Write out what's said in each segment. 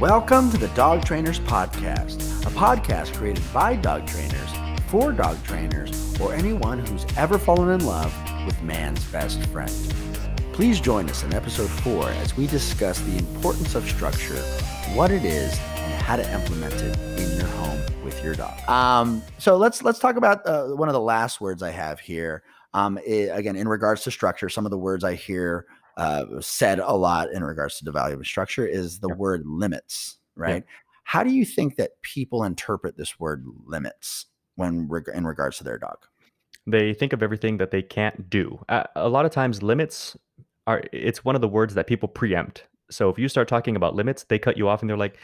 Welcome to the Dog Trainers Podcast, a podcast created by dog trainers for dog trainers or anyone who's ever fallen in love with man's best friend. Please join us in episode 4 as we discuss the importance of structure, what it is, and how to implement it in your home with your dog. Um, so let's let's talk about uh, one of the last words I have here. Um, it, again, in regards to structure, some of the words I hear uh, said a lot in regards to the value of a structure is the yeah. word limits, right? Yeah. How do you think that people interpret this word limits when reg- in regards to their dog? They think of everything that they can't do. Uh, a lot of times, limits are it's one of the words that people preempt. So if you start talking about limits, they cut you off and they're like,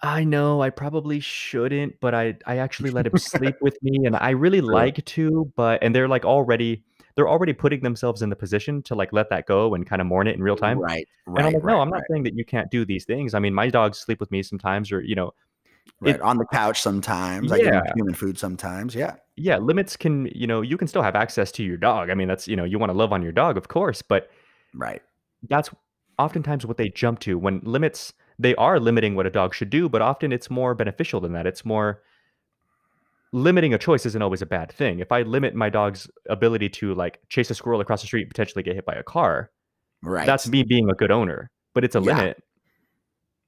I know I probably shouldn't, but I I actually let him sleep with me and I really like to, but and they're like already they're already putting themselves in the position to like let that go and kind of mourn it in real time. Right. right and I'm like, right, no, I'm not right. saying that you can't do these things. I mean, my dogs sleep with me sometimes, or you know, right. It, on the couch sometimes. Yeah. I give human food sometimes. Yeah. Yeah. Limits can, you know, you can still have access to your dog. I mean, that's you know, you want to love on your dog, of course, but right. That's oftentimes what they jump to when limits. They are limiting what a dog should do, but often it's more beneficial than that. It's more limiting a choice isn't always a bad thing. If I limit my dog's ability to like chase a squirrel across the street and potentially get hit by a car, right? That's me being a good owner, but it's a yeah. limit.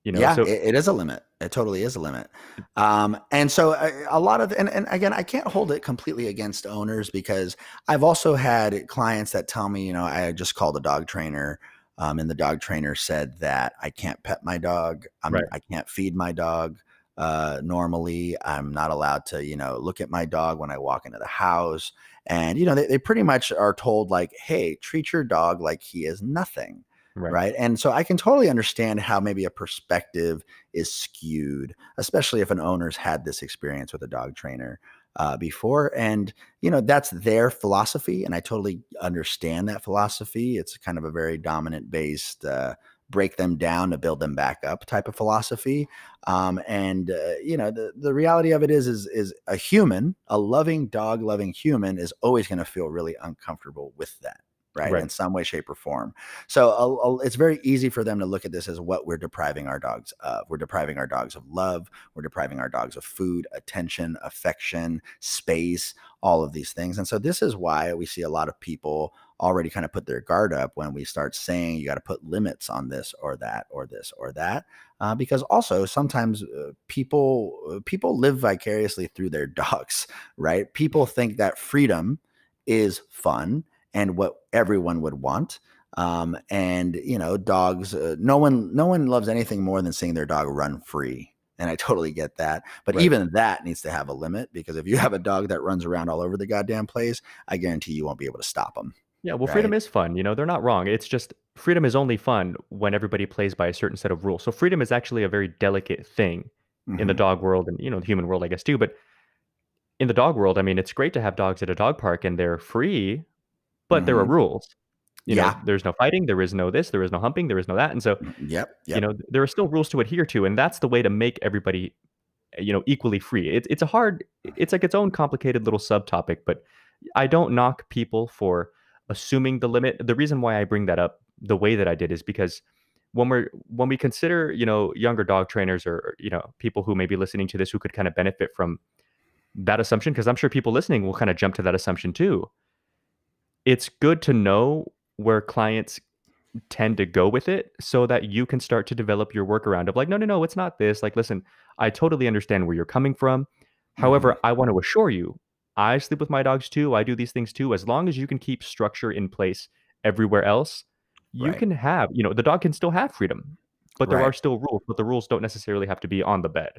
You know, yeah, so, it is a limit. It totally is a limit. Um, and so a, uh, a lot of, and, and again, I can't hold it completely against owners because I've also had clients that tell me, you know, I just called a dog trainer um, and the dog trainer said that I can't pet my dog. Right. I can't feed my dog uh, normally. I'm not allowed to, you know, look at my dog when I walk into the house. And, you know, they, they pretty much are told, like, hey, treat your dog like he is nothing. Right. right. And so I can totally understand how maybe a perspective is skewed, especially if an owner's had this experience with a dog trainer uh, before. And, you know, that's their philosophy. And I totally understand that philosophy. It's kind of a very dominant based, uh, break them down to build them back up type of philosophy. Um, and uh, you know, the, the reality of it is, is, is a human, a loving dog, loving human is always going to feel really uncomfortable with that. Right? right, in some way shape or form so I'll, uh, I'll, it's very easy for them to look at this as what we're depriving our dogs of we're depriving our dogs of love we're depriving our dogs of food attention affection space all of these things and so this is why we see a lot of people already kind of put their guard up when we start saying you got to put limits on this or that or this or that uh, because also sometimes uh, people uh, people live vicariously through their dogs right people think that freedom is fun and what everyone would want um, and you know dogs uh, no one no one loves anything more than seeing their dog run free and I totally get that. But right. even that needs to have a limit because if you have a dog that runs around all over the goddamn place, I guarantee you won't be able to stop them. Yeah, well, freedom is fun. You know, they're not wrong. It's just freedom is only fun when everybody plays by a certain set of rules. So freedom is actually a very delicate thing in the mm-hmm. dog world and you know the human world, I guess too. But in the dog world, I mean, it's great to have dogs at a dog park and they're free, but there are mm-hmm. rules. You know, Yeah. there's no fighting, there is no this, there is no humping, there is no that, and so mm, Yep. you know there are still rules to adhere to, and that's the way to make everybody you know equally free. It's it's a hard, it's like its own complicated little subtopic, but I don't knock people for assuming the limit the reason why i bring that up the way that i did is because when we're when we consider you know younger dog trainers or you know people who may be listening to this who could kind of benefit from that assumption because i'm sure people listening will kind of jump to that assumption too it's good to know where clients tend to go with it so that you can start to develop your workaround of like no no no it's not this like listen i totally understand where you're coming from however mm-hmm. i want to assure you I sleep with my dogs too. I do these things too. As long as you can keep structure in place everywhere else, you right. can have, you know, the dog can still have freedom, but there right. are still rules, but the rules don't necessarily have to be on the bed.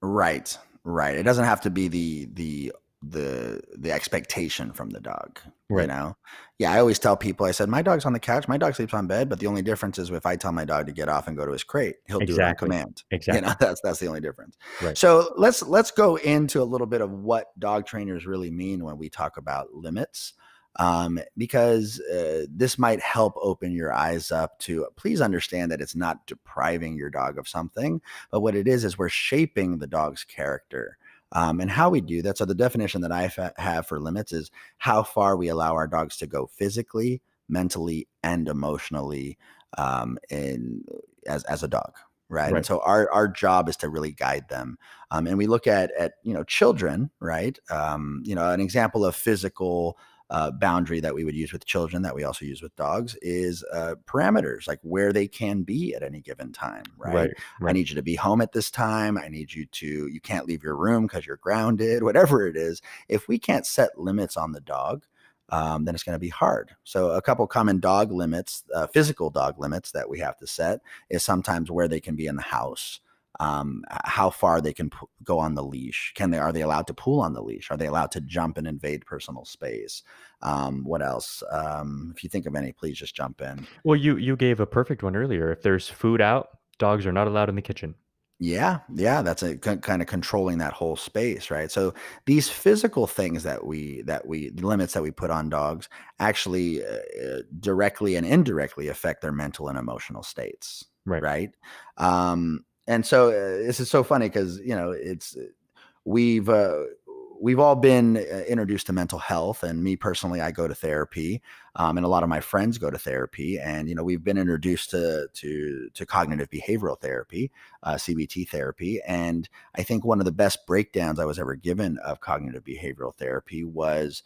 Right. Right. It doesn't have to be the the the the expectation from the dog right. you yeah i always tell people i said my dog's on the couch my dog sleeps on bed but the only difference is if i tell my dog to get off and go to his crate he'll exactly. do it on command exactly you know that's that's the only difference right. so let's let's go into a little bit of what dog trainers really mean when we talk about limits um, because uh, this might help open your eyes up to please understand that it's not depriving your dog of something but what it is is we're shaping the dog's character um, and how we do that. So, the definition that I have for limits is how far we allow our dogs to go physically, mentally, and emotionally um, in, as, as a dog. Right? right? And so our our job is to really guide them. Um, and we look at at you know children, right? Um, you know, an example of physical uh, boundary that we would use with children that we also use with dogs is uh, parameters like where they can be at any given time right? Right, right? i need you to be home at this time i need you to you can't leave your room because you're grounded whatever it is if we can't set limits on the dog um, then it's going to be hard. So, a couple common dog limits, uh, physical dog limits that we have to set is sometimes where they can be in the house um, how far they can go on the leash. Can they are they allowed to pull on the leash? Are they allowed to jump and invade personal space? Um, what else? Um, if you think of any, please just jump in. Well, you you gave a perfect one earlier. If there's food out, dogs are not allowed in the kitchen. Yeah, yeah, that's a kind of controlling that whole space, right? So these physical things that we that we limits that we put on dogs actually uh, uh, directly and indirectly affect their mental and emotional states, right? Right. Um, and so uh, this is so funny because you know it's uh, we've uh, we've all been uh, introduced to mental health and me personally i go to therapy um, and a lot of my friends go to therapy and you know we've been introduced to to, to cognitive behavioral therapy uh, cbt therapy and i think one of the best breakdowns i was ever given of cognitive behavioral therapy was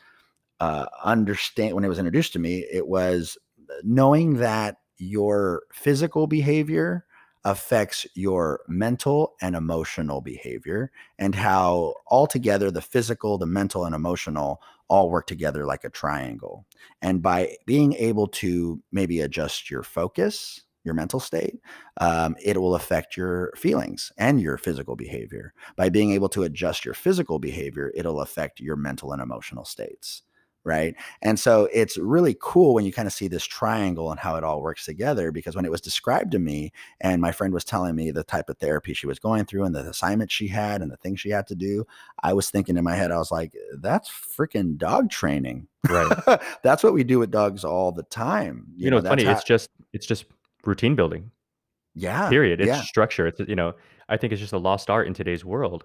uh, understand when it was introduced to me it was uh, knowing that your physical behavior affects your mental and emotional behavior and how altogether the physical, the mental, and emotional all work together like a triangle. And by being able to maybe adjust your focus, your mental state, um, it will affect your feelings and your physical behavior. By being able to adjust your physical behavior, it'll affect your mental and emotional states right? And so it's really cool when you kind of see this triangle and how it all works together. Because when it was described to me, and my friend was telling me the type of therapy she was going through and the assignment she had and the things she had to do, I was thinking in my head, I was like, that's freaking dog training. Right. that's what we do with dogs all the time. You, you know, know funny. How- it's just it's just routine building. Yeah. Period. It's yeah. structure. It's you know, I think it's just a lost art in today's world.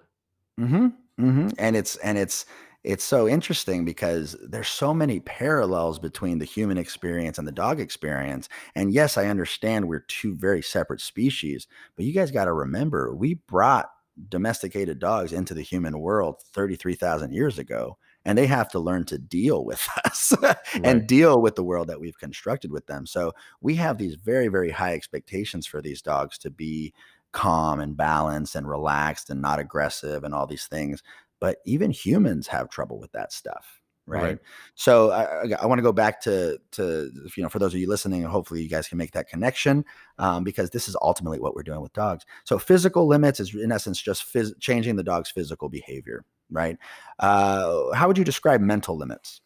Mm-hmm. Mm-hmm. And it's and it's it's so interesting because there's so many parallels between the human experience and the dog experience. And yes, I understand we're two very separate species, but you guys got to remember we brought domesticated dogs into the human world 33,000 years ago and they have to learn to deal with us right. and deal with the world that we've constructed with them. So we have these very, very high expectations for these dogs to be calm and balanced and relaxed and not aggressive and all these things. But even humans have trouble with that stuff. Right? right? So I, I want to go back to to you know for those of you listening, and hopefully you guys can make that connection um, because this is ultimately what we're doing with dogs. So physical limits is in essence just phys- changing the dog's physical behavior, right? Uh, how would you describe mental limits?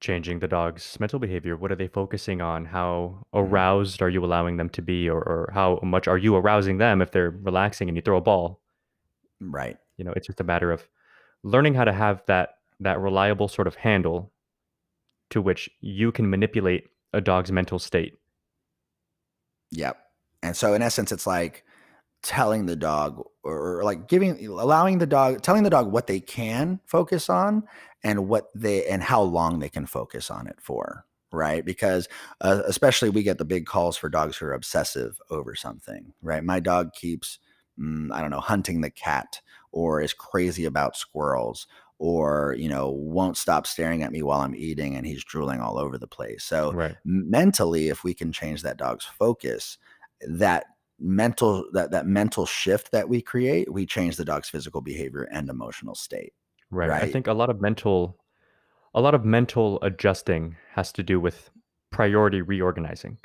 Changing the dog's mental behavior. What are they focusing on? How mm-hmm. aroused are you allowing them to be, or, or how much are you arousing them if they're relaxing and you throw a ball? Right. You know, it's just a matter of learning how to have that that reliable sort of handle to which you can manipulate a dog's mental state. Yep. And so in essence it's like telling the dog or, like giving allowing the dog telling the dog what they can focus on and what they and how long they can focus on it for right because uh, especially we get the big calls for dogs who are obsessive over something right my dog keeps mm, i don't know hunting the cat or is crazy about squirrels or you know won't stop staring at me while i'm eating and he's drooling all over the place so right. mentally if we can change that dog's focus that mental that that mental shift that we create we change the dog's physical behavior and emotional state right. right? i think a lot of mental a lot of mental adjusting has to do with priority reorganizing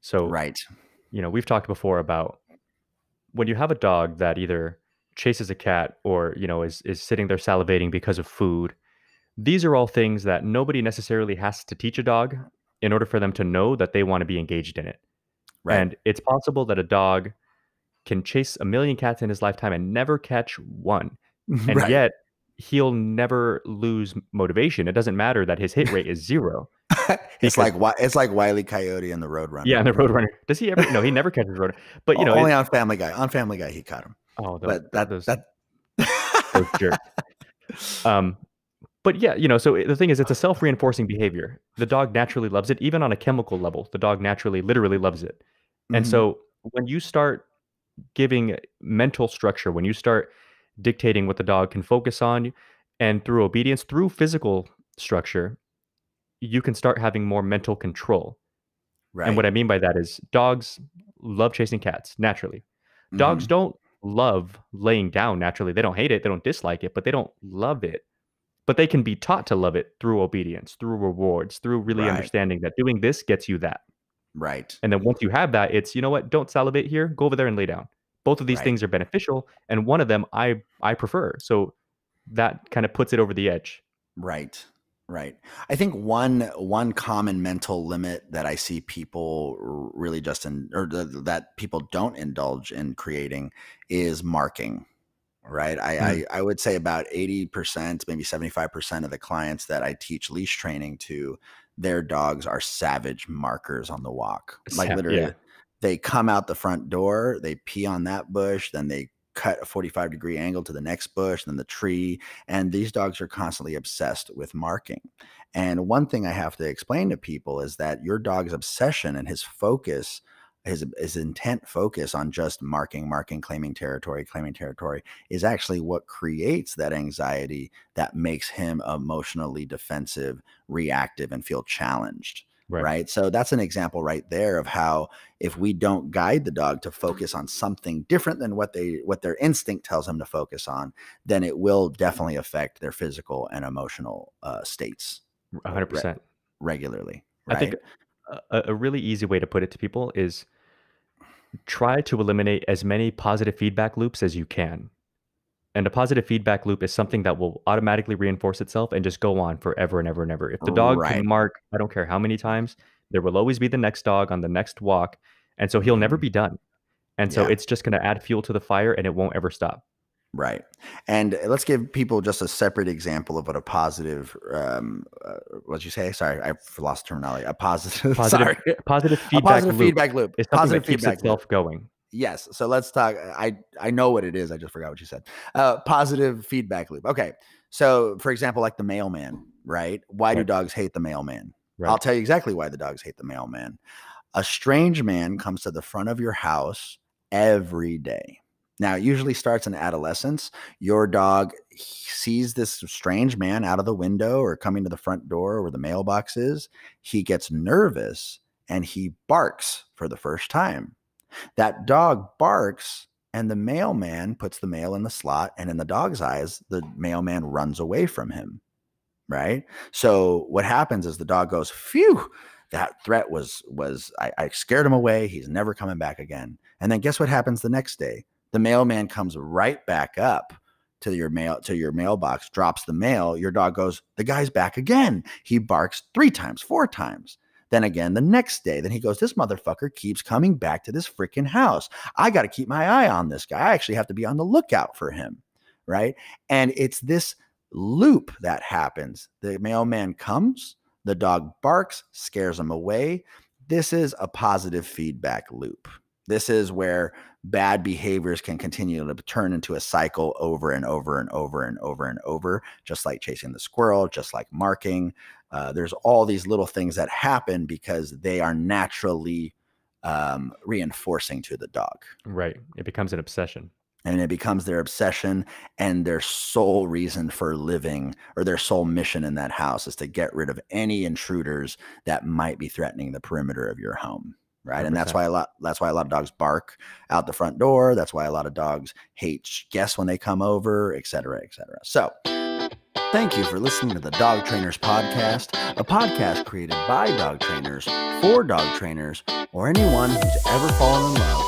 so right you know we've talked before about when you have a dog that either chases a cat or you know is is sitting there salivating because of food these are all things that nobody necessarily has to teach a dog in order for them to know that they want to be engaged in it right. and it's possible that a dog can chase a million cats in his lifetime and never catch one and right. yet he'll never lose motivation it doesn't matter that his hit rate is zero it's like it's like Wiley e. Coyote and the Roadrunner. Yeah, and the Roadrunner. Does he ever? No, he never catches Roadrunner. But you know, only on Family Guy. On Family Guy, he caught him. Oh, those, but that those, that those Um, but yeah, you know, so eh, the thing is, it's a self reinforcing behavior. The dog naturally loves it, even on a chemical level. The dog naturally, literally loves it. And mm-hmm. so when you start giving mental structure, when you start dictating what the dog can focus on, and through obedience, through physical structure, you can start having more mental control. Right. And what I mean by that is dogs love chasing cats naturally. Mm-hmm. Dogs don't love laying down naturally. They don't hate it, they don't dislike it, but they don't love it. But they can be taught to love it through obedience, through rewards, through really right. understanding that doing this gets you that. Right. And then once you have that, it's you know what, don't salivate here, go over there and lay down. Both of these right. things are beneficial and one of them I I prefer. So that kind of puts it over the edge. Right. Right. I think one one common mental limit that I see people really just in or th- that people don't indulge in creating is marking. Right. I, mm-hmm. I, I would say about 80%, maybe 75% of the clients that I teach leash training to, their dogs are savage markers on the walk. Like literally yeah. they come out the front door, they pee on that bush, then they cut a 45 degree angle to the next bush, then the tree. And these dogs are constantly obsessed with marking. And one thing I have to explain to people is that your dog's obsession and his focus his his intent focus on just marking, marking, claiming territory, claiming territory is actually what creates that anxiety that makes him emotionally defensive, reactive, and feel challenged. Right. right. So that's an example right there of how if we don't guide the dog to focus on something different than what they what their instinct tells them to focus on, then it will definitely affect their physical and emotional uh, states. 100% regularly. Right? I think a, a really easy way to put it to people is try to eliminate as many positive feedback loops as you can and a positive feedback loop is something that will automatically reinforce itself and just go on forever and ever and ever. If the dog right. can mark, I don't care how many times, there will always be the next dog on the next walk, and so he'll never be mm-hmm. done. And so yeah. it's just going to add fuel to the fire, and it won't ever stop. Right. And uh, let's give people just a separate example of what a positive, um, uh, what you say? Sorry, I lost terminology. A positive, positive, sorry. positive feedback, a positive loop feedback loop is something positive that keeps itself loop. going. Yes. So let's talk. I I know what it is. I just forgot what you said. Uh, positive feedback loop. Okay. So for example, like the mailman, right? Why right. do dogs hate the mailman? Right. I'll tell you exactly why the dogs hate the mailman. A strange man comes to the front of your house every day. Now, it usually starts in adolescence. Your dog sees this strange man out of the window or coming to the front door where the mailbox is. He gets nervous and he barks for the first time. That dog barks, and the mailman puts the mail in the slot. And in the dog's eyes, the mailman runs away from him. Right. So what happens is the dog goes, phew, that threat was, was I, I scared him away. He's never coming back again. And then guess what happens the next day? The mailman comes right back up to your mail to your mailbox drops the mail your dog goes the guy's back again he barks three times four times then again, the next day, then he goes, This motherfucker keeps coming back to this freaking house. I got to keep my eye on this guy. I actually have to be on the lookout for him. Right. And it's this loop that happens. The mailman comes, the dog barks, scares him away. This is a positive feedback loop. This is where bad behaviors can continue to turn into a cycle over and over and over and over and over, just like chasing the squirrel, just like marking. Uh, there's all these little things that happen because they are naturally um, reinforcing to the dog. Right. It becomes an obsession. And it becomes their obsession and their sole reason for living or their sole mission in that house is to get rid of any intruders that might be threatening the perimeter of your home right? 100%. And that's why a lot that's why a lot of dogs bark out the front door. That's why a lot of dogs hate guests when they come over, etc., cetera, cetera. So thank you for listening to the Dog Trainers Podcast, a podcast created by dog trainers for dog trainers or anyone who's ever fallen in love